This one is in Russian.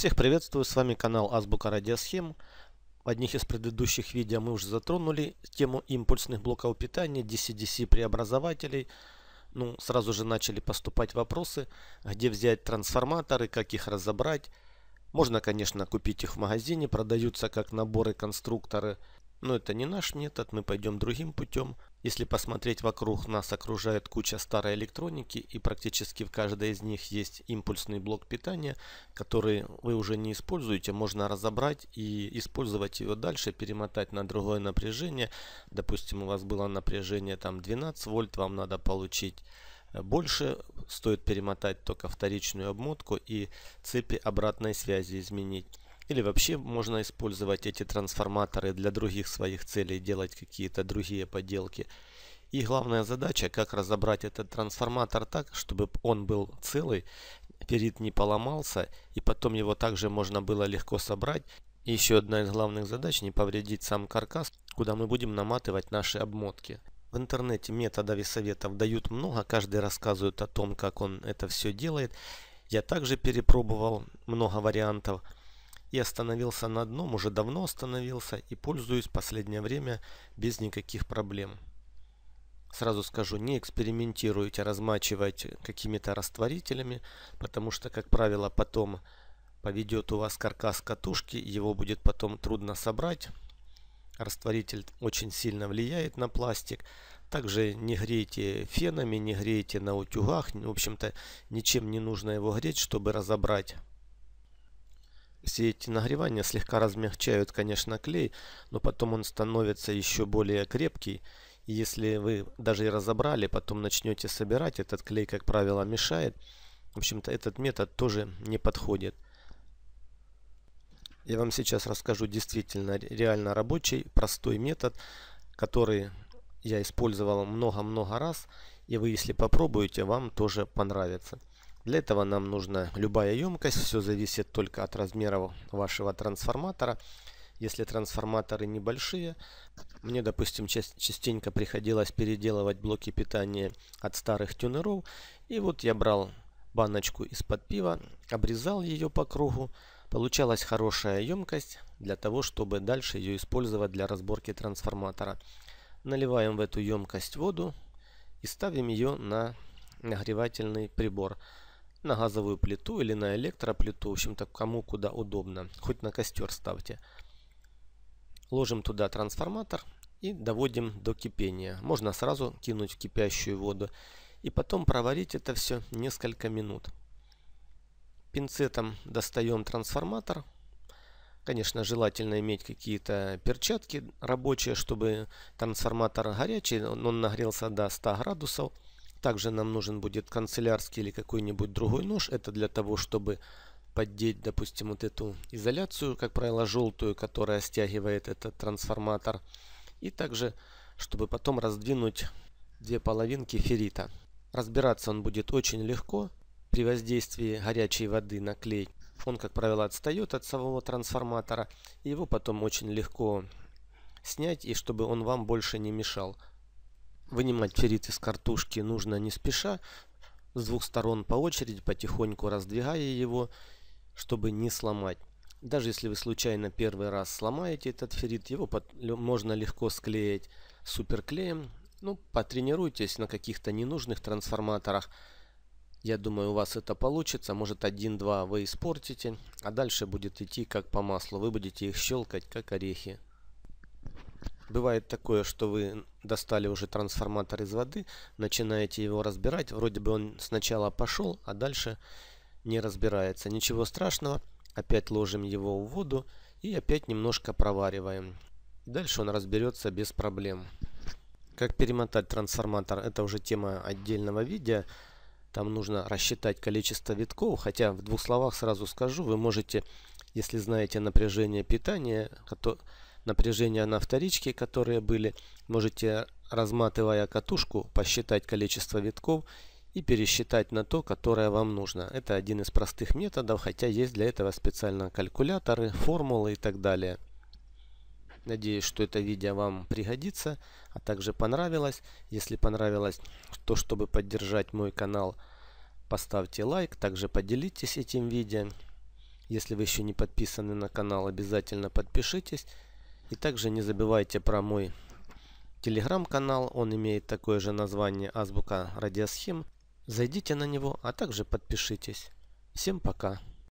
Всех приветствую, с вами канал Азбука Радиосхем. В одних из предыдущих видео мы уже затронули тему импульсных блоков питания, DC-DC преобразователей. Ну, сразу же начали поступать вопросы, где взять трансформаторы, как их разобрать. Можно, конечно, купить их в магазине, продаются как наборы-конструкторы. Но это не наш метод, мы пойдем другим путем. Если посмотреть вокруг, нас окружает куча старой электроники и практически в каждой из них есть импульсный блок питания, который вы уже не используете, можно разобрать и использовать его дальше, перемотать на другое напряжение. Допустим, у вас было напряжение там 12 вольт, вам надо получить э, больше, стоит перемотать только вторичную обмотку и цепи обратной связи изменить. Или вообще можно использовать эти трансформаторы для других своих целей, делать какие-то другие поделки. И главная задача, как разобрать этот трансформатор так, чтобы он был целый, перед не поломался, и потом его также можно было легко собрать. еще одна из главных задач не повредить сам каркас, куда мы будем наматывать наши обмотки. В интернете методов и советов дают много, каждый рассказывает о том, как он это все делает. Я также перепробовал много вариантов и остановился на одном, уже давно остановился и пользуюсь последнее время без никаких проблем. Сразу скажу, не экспериментируйте, размачивайте какими-то растворителями, потому что, как правило, потом поведет у вас каркас катушки, его будет потом трудно собрать. Растворитель очень сильно влияет на пластик. Также не грейте фенами, не грейте на утюгах. В общем-то, ничем не нужно его греть, чтобы разобрать все эти нагревания слегка размягчают, конечно, клей, но потом он становится еще более крепкий. И если вы даже и разобрали, потом начнете собирать, этот клей, как правило, мешает. В общем-то, этот метод тоже не подходит. Я вам сейчас расскажу действительно реально рабочий, простой метод, который я использовал много-много раз. И вы, если попробуете, вам тоже понравится. Для этого нам нужна любая емкость, все зависит только от размеров вашего трансформатора. Если трансформаторы небольшие, мне, допустим, частенько приходилось переделывать блоки питания от старых тюнеров. И вот я брал баночку из-под пива, обрезал ее по кругу. Получалась хорошая емкость для того, чтобы дальше ее использовать для разборки трансформатора. Наливаем в эту емкость воду и ставим ее на нагревательный прибор на газовую плиту или на электроплиту, в общем-то, кому куда удобно. Хоть на костер ставьте. Ложим туда трансформатор и доводим до кипения. Можно сразу кинуть в кипящую воду и потом проварить это все несколько минут. Пинцетом достаем трансформатор. Конечно, желательно иметь какие-то перчатки рабочие, чтобы трансформатор горячий, он нагрелся до 100 градусов. Также нам нужен будет канцелярский или какой-нибудь другой нож. Это для того, чтобы поддеть, допустим, вот эту изоляцию, как правило, желтую, которая стягивает этот трансформатор. И также, чтобы потом раздвинуть две половинки феррита. Разбираться он будет очень легко. При воздействии горячей воды на клей он, как правило, отстает от самого трансформатора. И его потом очень легко снять, и чтобы он вам больше не мешал. Вынимать черит из картушки нужно не спеша, с двух сторон по очереди, потихоньку раздвигая его, чтобы не сломать. Даже если вы случайно первый раз сломаете этот феррит, его под, можно легко склеить суперклеем. Ну, потренируйтесь на каких-то ненужных трансформаторах. Я думаю, у вас это получится. Может, один-два вы испортите, а дальше будет идти как по маслу. Вы будете их щелкать, как орехи. Бывает такое, что вы достали уже трансформатор из воды, начинаете его разбирать, вроде бы он сначала пошел, а дальше не разбирается. Ничего страшного, опять ложим его в воду и опять немножко провариваем. Дальше он разберется без проблем. Как перемотать трансформатор, это уже тема отдельного видео. Там нужно рассчитать количество витков, хотя в двух словах сразу скажу, вы можете, если знаете напряжение питания, напряжения на вторичке, которые были, можете, разматывая катушку, посчитать количество витков и пересчитать на то, которое вам нужно. Это один из простых методов, хотя есть для этого специально калькуляторы, формулы и так далее. Надеюсь, что это видео вам пригодится, а также понравилось. Если понравилось, то чтобы поддержать мой канал, поставьте лайк, также поделитесь этим видео. Если вы еще не подписаны на канал, обязательно подпишитесь. И также не забывайте про мой телеграм-канал, он имеет такое же название «Азбука радиосхем». Зайдите на него, а также подпишитесь. Всем пока!